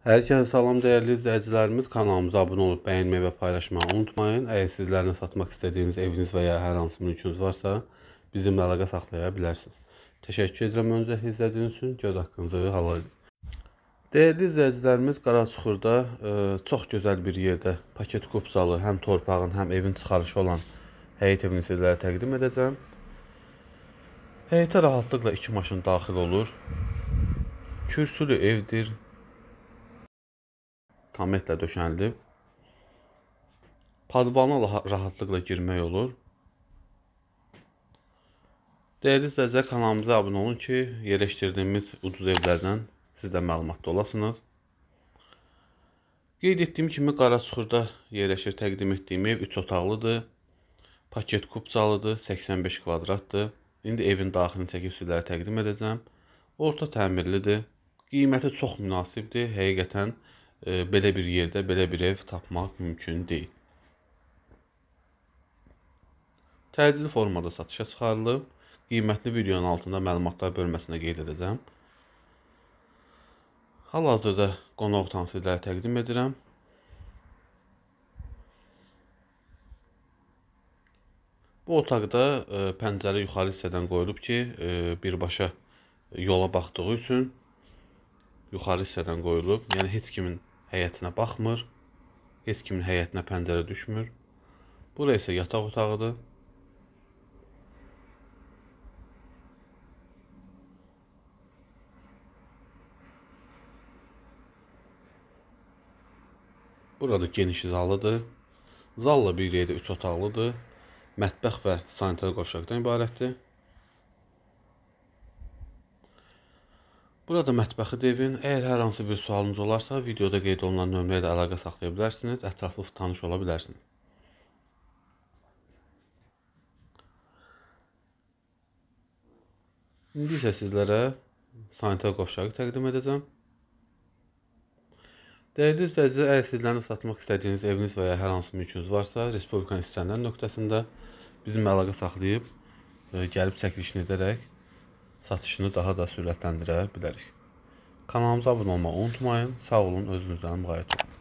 Hər kəsə salam dəyərli izləyicilərimiz, kanalımıza abunə olub bəyənməyi və paylaşmağı unutmayın. Əgər sizlərlə satmaq istədiyiniz eviniz və ya hər hansı mülkünüz varsa, bizimlə əlaqə saxlaya bilərsiniz. Təşəkkür edirəm öncə izlədiyiniz üçün. Göz haqqınızı halal edin. Dəyərli izləyicilərimiz, Qaraçuxurda ə, e, çox gözəl bir yerdə paket kup zalı, həm torpağın, həm evin çıxarışı olan həyət evini sizlərə təqdim edəcəm. Həyətə rahatlıqla iki maşın daxil olur. Kürsülü evdir, kametlə döşənilib. Padvana rahatlıqla girmək olur. Dəyərli izləyicilər, kanalımıza abunə olun ki, yerləşdirdiyimiz ucuz evlərdən siz də məlumatda olasınız. Qeyd etdiyim kimi Qarasuxurda yerləşir təqdim etdiyim ev 3 otaqlıdır. Paket kubcalıdır, 85 kvadratdır. İndi evin daxilini çəkib sizlərə təqdim edəcəm. Orta təmirlidir. Qiyməti çox münasibdir. Həqiqətən belə bir yerdə belə bir ev tapmaq mümkün deyil. Təcili formada satışa çıxarılıb. Qiymətli videonun altında məlumatlar bölməsində qeyd edəcəm. Hal-hazırda qonaq tansilləri təqdim edirəm. Bu otaqda e, pəncərə yuxarı hissədən qoyulub ki, e, birbaşa yola baxdığı üçün yuxarı hissədən qoyulub. Yəni heç kimin həyətinə baxmır, heç kimin həyətinə pəncərə düşmür. Bura isə yataq otağıdır. Burada geniş zalıdır. Zalla bir yerdə 3 otaqlıdır. Mətbəx və sanitar qoşaqdan ibarətdir. Burada mətbəxi devin. Əgər hər hansı bir sualınız olarsa, videoda qeyd olunan nömrə ilə əlaqə saxlaya bilərsiniz, ətraflı tanış ola bilərsiniz. İndi isə sizlərə sanitar qovşağı təqdim edəcəm. Dəyərli izləyicilər, əgər sizlərini satmaq istədiyiniz eviniz və ya hər hansı mülkünüz varsa, Respublikanın istənilən nöqtəsində bizimlə əlaqə saxlayıb, e, gəlib çəkilişini edərək satışını daha da sürətləndirə bilərik. Kanalımıza abunə olmağı unutmayın. Sağ olun, özünüzdən müğayət olun.